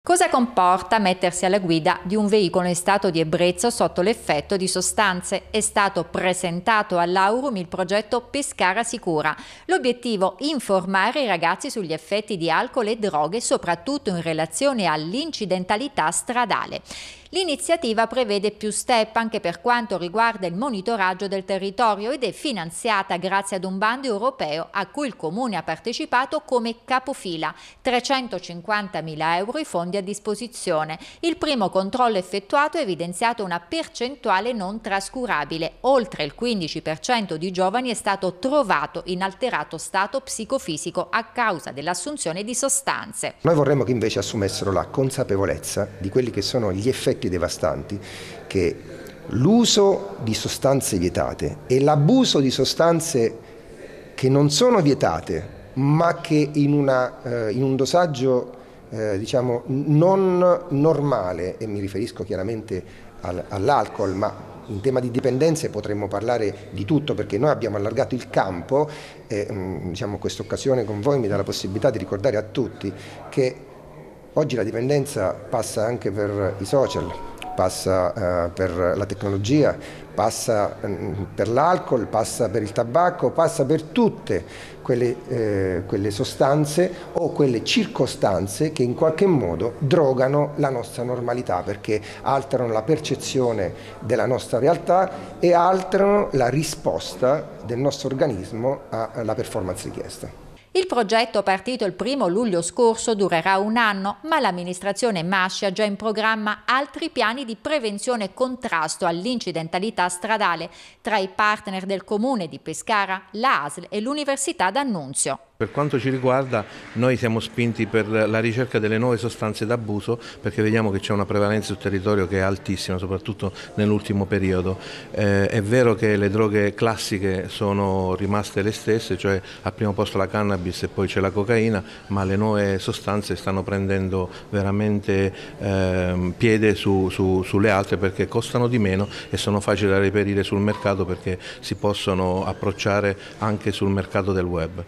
Cosa comporta mettersi alla guida di un veicolo in stato di ebbrezza sotto l'effetto di sostanze? È stato presentato all'Aurum il progetto Pescara Sicura. L'obiettivo è informare i ragazzi sugli effetti di alcol e droghe, soprattutto in relazione all'incidentalità stradale. L'iniziativa prevede più step anche per quanto riguarda il monitoraggio del territorio ed è finanziata grazie ad un bando europeo a cui il Comune ha partecipato come capofila, 350.000 euro i fondi a disposizione. Il primo controllo effettuato ha evidenziato una percentuale non trascurabile, oltre il 15% di giovani è stato trovato in alterato stato psicofisico a causa dell'assunzione di sostanze. Noi vorremmo che invece assumessero la consapevolezza di quelli che sono gli effetti effetti devastanti che l'uso di sostanze vietate e l'abuso di sostanze che non sono vietate, ma che in, una, eh, in un dosaggio eh, diciamo, non normale, e mi riferisco chiaramente al, all'alcol, ma in tema di dipendenze potremmo parlare di tutto perché noi abbiamo allargato il campo e mm, diciamo, questa occasione con voi mi dà la possibilità di ricordare a tutti che Oggi la dipendenza passa anche per i social, passa eh, per la tecnologia, passa mm, per l'alcol, passa per il tabacco, passa per tutte quelle, eh, quelle, sostanze o quelle circostanze che in qualche modo drogano la nostra normalità perché alterano la percezione della nostra realtà e alterano la risposta del nostro organismo alla performance richiesta. Il progetto partito il 1 luglio scorso durerà un anno, ma l'amministrazione Masci ha già in programma altri piani di prevenzione e contrasto all'incidentalità stradale tra i partner del comune di Pescara, l'ASL e l'Università d'Annunzio. Per quanto ci riguarda noi siamo spinti per la ricerca delle nuove sostanze d'abuso perché vediamo che c'è una prevalenza sul territorio che è altissima, soprattutto nell'ultimo periodo. Eh, è vero che le droghe classiche sono rimaste le stesse, cioè al primo posto la cannabis e poi c'è la cocaina, ma le nuove sostanze stanno prendendo veramente eh, piede su, su, sulle altre perché costano di meno e sono facili da reperire sul mercato perché si possono approcciare anche sul mercato del web.